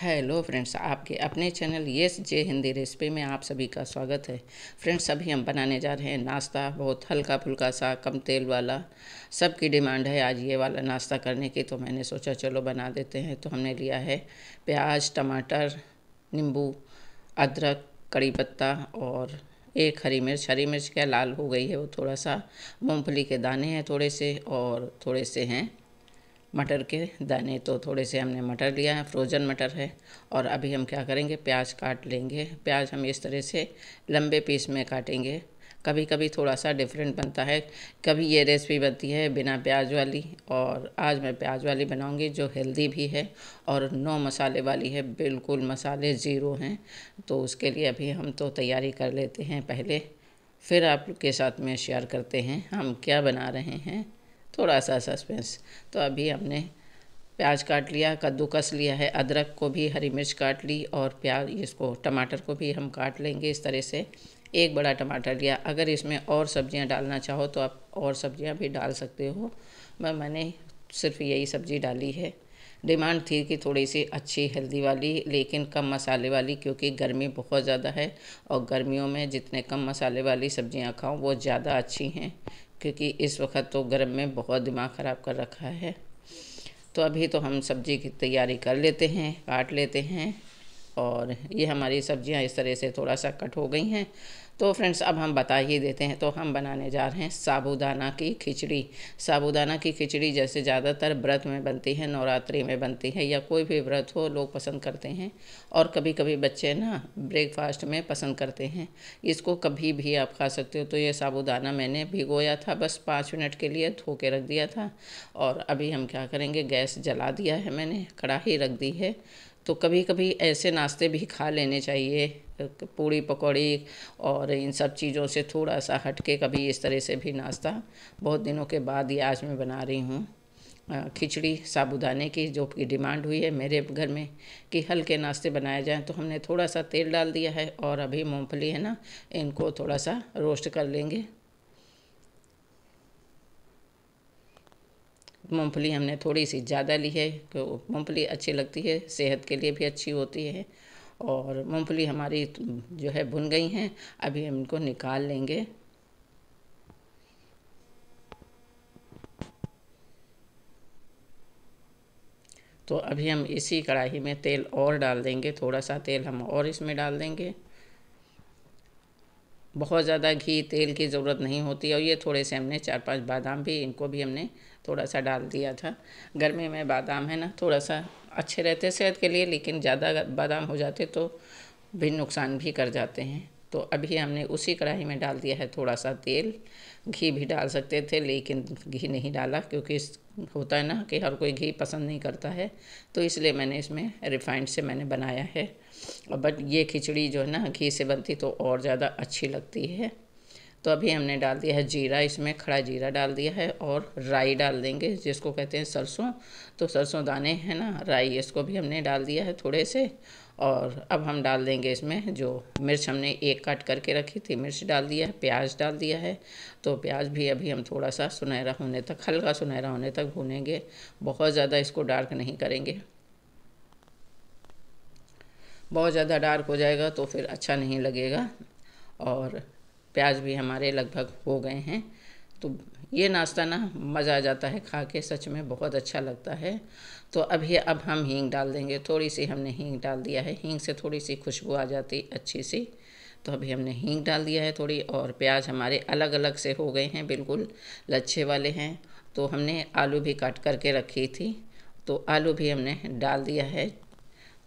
hello friends आपके अपने channel yes J Hindi recipe में आप सभी का स्वागत है फ्रेंड्स अभी हम बनाने जा रहे हैं नाश्ता बहुत हल्का फुल्का सा कम तेल वाला सबकी डिमांड है आज ये वाला नाश्ता करने की तो मैंने सोचा चलो बना देते हैं तो हमने लिया है प्याज टमाटर नींबू अदरक कड़ी पत्ता और एक हरी मिर्च हरी मिर्च क्या लाल हो गई है वो थोड़ा सा मूँगफली के दाने हैं थोड़े से और थोड़े से हैं मटर के दाने तो थोड़े से हमने मटर लिया है फ्रोज़न मटर है और अभी हम क्या करेंगे प्याज काट लेंगे प्याज हम इस तरह से लंबे पीस में काटेंगे कभी कभी थोड़ा सा डिफरेंट बनता है कभी ये रेसिपी बनती है बिना प्याज वाली और आज मैं प्याज वाली बनाऊंगी जो हेल्दी भी है और नो मसाले वाली है बिल्कुल मसाले ज़ीरो हैं तो उसके लिए अभी हम तो तैयारी कर लेते हैं पहले फिर आपके साथ में शेयर करते हैं हम क्या बना रहे हैं थोड़ा सा सस्पेंस तो अभी हमने प्याज काट लिया कद्दूकस लिया है अदरक को भी हरी मिर्च काट ली और प्याज इसको टमाटर को भी हम काट लेंगे इस तरह से एक बड़ा टमाटर लिया अगर इसमें और सब्जियां डालना चाहो तो आप और सब्जियां भी डाल सकते हो मैं मैंने सिर्फ यही सब्ज़ी डाली है डिमांड थी कि थोड़ी सी अच्छी हेल्दी वाली लेकिन कम मसाले वाली क्योंकि गर्मी बहुत ज़्यादा है और गर्मियों में जितने कम मसाले वाली सब्जियां खाओ वो ज़्यादा अच्छी हैं क्योंकि इस वक्त तो गर्म में बहुत दिमाग ख़राब कर रखा है तो अभी तो हम सब्ज़ी की तैयारी कर लेते हैं काट लेते हैं और ये हमारी सब्ज़ियाँ इस तरह से थोड़ा सा कट हो गई हैं तो फ्रेंड्स अब हम बता ही देते हैं तो हम बनाने जा रहे हैं साबूदाना की खिचड़ी साबूदाना की खिचड़ी जैसे ज़्यादातर व्रत में बनती है नवरात्रि में बनती है या कोई भी व्रत हो लोग पसंद करते हैं और कभी कभी बच्चे ना ब्रेकफास्ट में पसंद करते हैं इसको कभी भी आप खा सकते हो तो ये साबूदाना मैंने भिगोया था बस पाँच मिनट के लिए धो के रख दिया था और अभी हम क्या करेंगे गैस जला दिया है मैंने कढ़ाही रख दी है तो कभी कभी ऐसे नाश्ते भी खा लेने चाहिए पूड़ी पकौड़ी और इन सब चीज़ों से थोड़ा सा हट के कभी इस तरह से भी नाश्ता बहुत दिनों के बाद ये आज मैं बना रही हूँ खिचड़ी साबुदाने की जो की डिमांड हुई है मेरे घर में कि हल्के नाश्ते बनाए जाएं तो हमने थोड़ा सा तेल डाल दिया है और अभी मूंगफली है ना इनको थोड़ा सा रोस्ट कर लेंगे मूँगफली हमने थोड़ी सी ज़्यादा ली है तो मूँगफली अच्छी लगती है सेहत के लिए भी अच्छी होती है और मूँगफली हमारी जो है भुन गई हैं अभी हम इनको निकाल लेंगे तो अभी हम इसी कढ़ाई में तेल और डाल देंगे थोड़ा सा तेल हम और इसमें डाल देंगे बहुत ज़्यादा घी तेल की ज़रूरत नहीं होती और ये थोड़े से हमने चार पांच बादाम भी इनको भी हमने थोड़ा सा डाल दिया था गर्मी में बादाम है ना थोड़ा सा अच्छे रहते सेहत के लिए लेकिन ज़्यादा बादाम हो जाते तो भी नुकसान भी कर जाते हैं तो अभी हमने उसी कढ़ाई में डाल दिया है थोड़ा सा तेल घी भी डाल सकते थे लेकिन घी नहीं डाला क्योंकि होता है ना कि हर कोई घी पसंद नहीं करता है तो इसलिए मैंने इसमें रिफाइंड से मैंने बनाया है बट ये खिचड़ी जो है ना घी से बनती तो और ज़्यादा अच्छी लगती है तो अभी हमने डाल दिया है जीरा इसमें खड़ा जीरा डाल दिया है और राई डाल देंगे जिसको कहते हैं सरसों तो सरसों दाने हैं ना राई इसको भी हमने डाल दिया है थोड़े से और अब हम डाल देंगे इसमें जो मिर्च हमने एक काट करके रखी थी मिर्च डाल दिया है प्याज डाल दिया है तो प्याज भी अभी हम थोड़ा सा सुनहरा होने तक हल्का सुनहरा होने तक भूनेंगे बहुत ज़्यादा इसको डार्क नहीं करेंगे बहुत ज़्यादा डार्क हो जाएगा तो फिर अच्छा नहीं लगेगा और प्याज भी हमारे लगभग हो गए हैं तो ये नाश्ता ना मज़ा आ जाता है खा के सच में बहुत अच्छा लगता है तो अभी अब हम हींग डाल देंगे थोड़ी सी हमने हींग डाल दिया है हींग से थोड़ी सी खुशबू आ जाती अच्छी सी तो अभी हमने हींग डाल दिया है थोड़ी और प्याज हमारे अलग अलग से हो गए हैं बिल्कुल लच्छे वाले हैं तो हमने आलू भी काट करके रखी थी तो आलू भी हमने डाल दिया है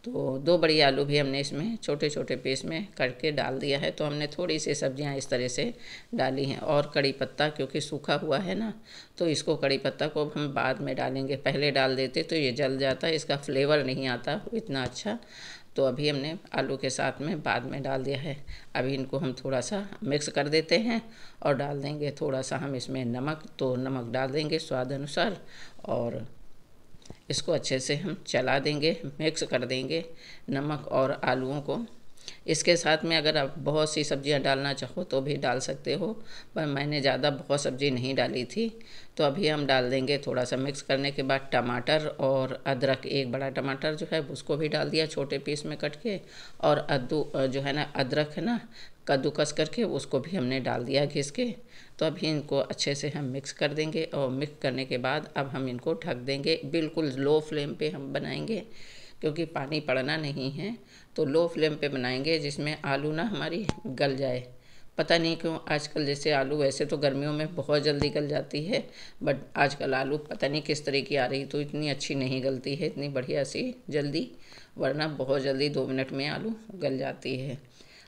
तो दो बड़ी आलू भी हमने इसमें छोटे छोटे पीस में करके डाल दिया है तो हमने थोड़ी सी सब्जियां इस तरह से डाली हैं और कड़ी पत्ता क्योंकि सूखा हुआ है ना तो इसको कड़ी पत्ता को हम बाद में डालेंगे पहले डाल देते तो ये जल जाता इसका फ्लेवर नहीं आता इतना अच्छा तो अभी हमने आलू के साथ में बाद में डाल दिया है अभी इनको हम थोड़ा सा मिक्स कर देते हैं और डाल देंगे थोड़ा सा हम इसमें नमक तो नमक डाल देंगे स्वाद अनुसार और इसको अच्छे से हम चला देंगे मिक्स कर देंगे नमक और आलूओं को इसके साथ में अगर आप बहुत सी सब्जियां डालना चाहो तो भी डाल सकते हो पर मैंने ज़्यादा बहुत सब्जी नहीं डाली थी तो अभी हम डाल देंगे थोड़ा सा मिक्स करने के बाद टमाटर और अदरक एक बड़ा टमाटर जो है उसको भी डाल दिया छोटे पीस में कट के और अद्दू जो है ना अदरक है ना कद्दूकस करके उसको भी हमने डाल दिया घिस के तो अभी इनको अच्छे से हम मिक्स कर देंगे और मिक्स करने के बाद अब हम इनको ढक देंगे बिल्कुल लो फ्लेम पे हम बनाएंगे क्योंकि पानी पड़ना नहीं है तो लो फ्लेम पे बनाएंगे जिसमें आलू ना हमारी गल जाए पता नहीं क्यों आजकल जैसे आलू वैसे तो गर्मियों में बहुत जल्दी गल जाती है बट आजकल आलू पता नहीं किस तरह की आ रही तो इतनी अच्छी नहीं गलती है इतनी बढ़िया सी जल्दी वरना बहुत जल्दी दो मिनट में आलू गल जाती है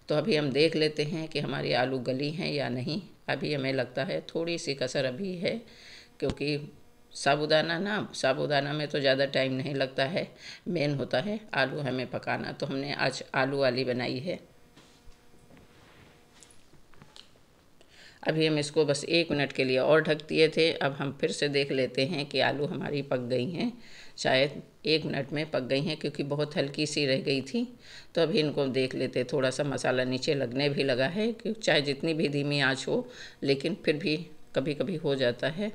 तो अभी हम देख लेते हैं कि हमारी आलू गली हैं या नहीं अभी हमें लगता है थोड़ी सी कसर अभी है क्योंकि साबुदाना ना साबुदाना में तो ज़्यादा टाइम नहीं लगता है मेन होता है आलू हमें पकाना तो हमने आज आलू वाली बनाई है अभी हम इसको बस एक मिनट के लिए और ढक दिए थे अब हम फिर से देख लेते हैं कि आलू हमारी पक गई हैं शायद एक मिनट में पक गई हैं क्योंकि बहुत हल्की सी रह गई थी तो अभी इनको देख लेते थोड़ा सा मसाला नीचे लगने भी लगा है क्योंकि चाहे जितनी भी धीमी आँच हो लेकिन फिर भी कभी कभी हो जाता है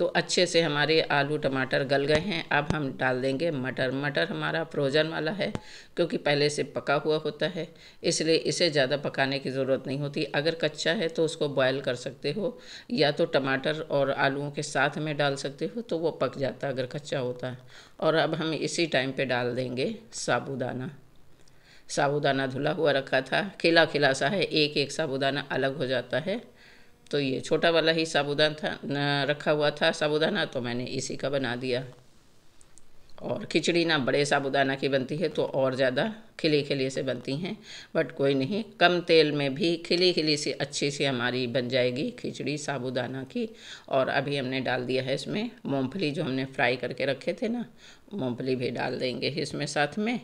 तो अच्छे से हमारे आलू टमाटर गल गए हैं अब हम डाल देंगे मटर मटर हमारा फ्रोजन वाला है क्योंकि पहले से पका हुआ होता है इसलिए इसे ज़्यादा पकाने की ज़रूरत नहीं होती अगर कच्चा है तो उसको बॉयल कर सकते हो या तो टमाटर और आलूओं के साथ में डाल सकते हो तो वो पक जाता अगर कच्चा होता है और अब हम इसी टाइम पर डाल देंगे साबुदाना साबुदाना धुला हुआ रखा था खिला खिला सा है एक एक साबुदाना अलग हो जाता है तो ये छोटा वाला ही साबुदान था रखा हुआ था साबुदाना तो मैंने इसी का बना दिया और खिचड़ी ना बड़े साबुदाना की बनती है तो और ज़्यादा खिली खिली से बनती हैं बट कोई नहीं कम तेल में भी खिली खिली सी अच्छी सी हमारी बन जाएगी खिचड़ी साबुदाना की और अभी हमने डाल दिया है इसमें मूँगफली जो हमने फ्राई करके रखे थे ना मूँगफली भी डाल देंगे इसमें साथ में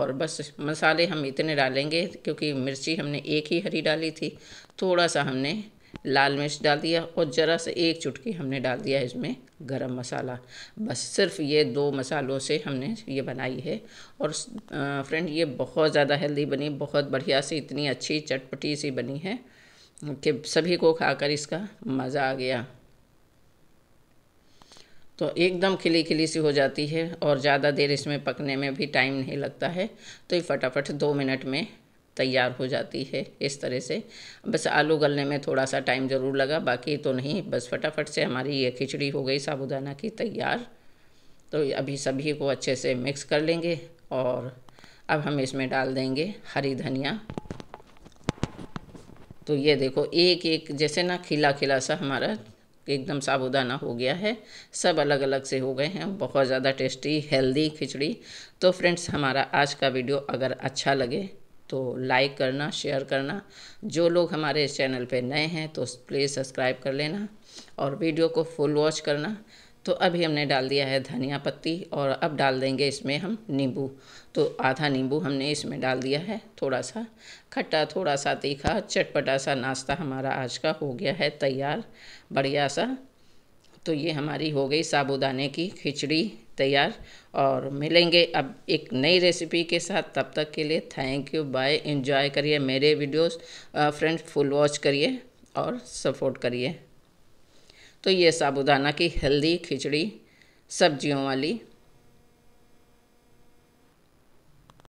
और बस मसाले हम इतने डालेंगे क्योंकि मिर्ची हमने एक ही हरी डाली थी थोड़ा सा हमने लाल मिर्च डाल दिया और ज़रा से एक चुटकी हमने डाल दिया इसमें गरम मसाला बस सिर्फ ये दो मसालों से हमने ये बनाई है और फ्रेंड ये बहुत ज़्यादा हेल्दी बनी बहुत बढ़िया सी इतनी अच्छी चटपटी सी बनी है कि सभी को खाकर इसका मज़ा आ गया तो एकदम खिली खिली सी हो जाती है और ज़्यादा देर इसमें पकने में भी टाइम नहीं लगता है तो ये फटाफट दो मिनट में तैयार हो जाती है इस तरह से बस आलू गलने में थोड़ा सा टाइम ज़रूर लगा बाकी तो नहीं बस फटाफट से हमारी ये खिचड़ी हो गई साबूदाना की तैयार तो अभी सभी को अच्छे से मिक्स कर लेंगे और अब हम इसमें डाल देंगे हरी धनिया तो ये देखो एक एक जैसे ना खिला खिला सा हमारा एकदम साबुदाना हो गया है सब अलग अलग से हो गए हैं बहुत ज़्यादा टेस्टी हेल्दी खिचड़ी तो फ्रेंड्स हमारा आज का वीडियो अगर अच्छा लगे तो लाइक करना शेयर करना जो लोग हमारे इस चैनल पे नए हैं तो प्लीज़ सब्सक्राइब कर लेना और वीडियो को फुल वॉच करना तो अभी हमने डाल दिया है धनिया पत्ती और अब डाल देंगे इसमें हम नींबू तो आधा नींबू हमने इसमें डाल दिया है थोड़ा सा खट्टा थोड़ा सा तीखा चटपटा सा नाश्ता हमारा आज का हो गया है तैयार बढ़िया सा तो ये हमारी हो गई साबूदाने की खिचड़ी तैयार और मिलेंगे अब एक नई रेसिपी के साथ तब तक के लिए थैंक यू बाय एंजॉय करिए मेरे वीडियोस फ्रेंड्स फुल वॉच करिए और सपोर्ट करिए तो ये साबूदाना की हेल्दी खिचड़ी सब्जियों वाली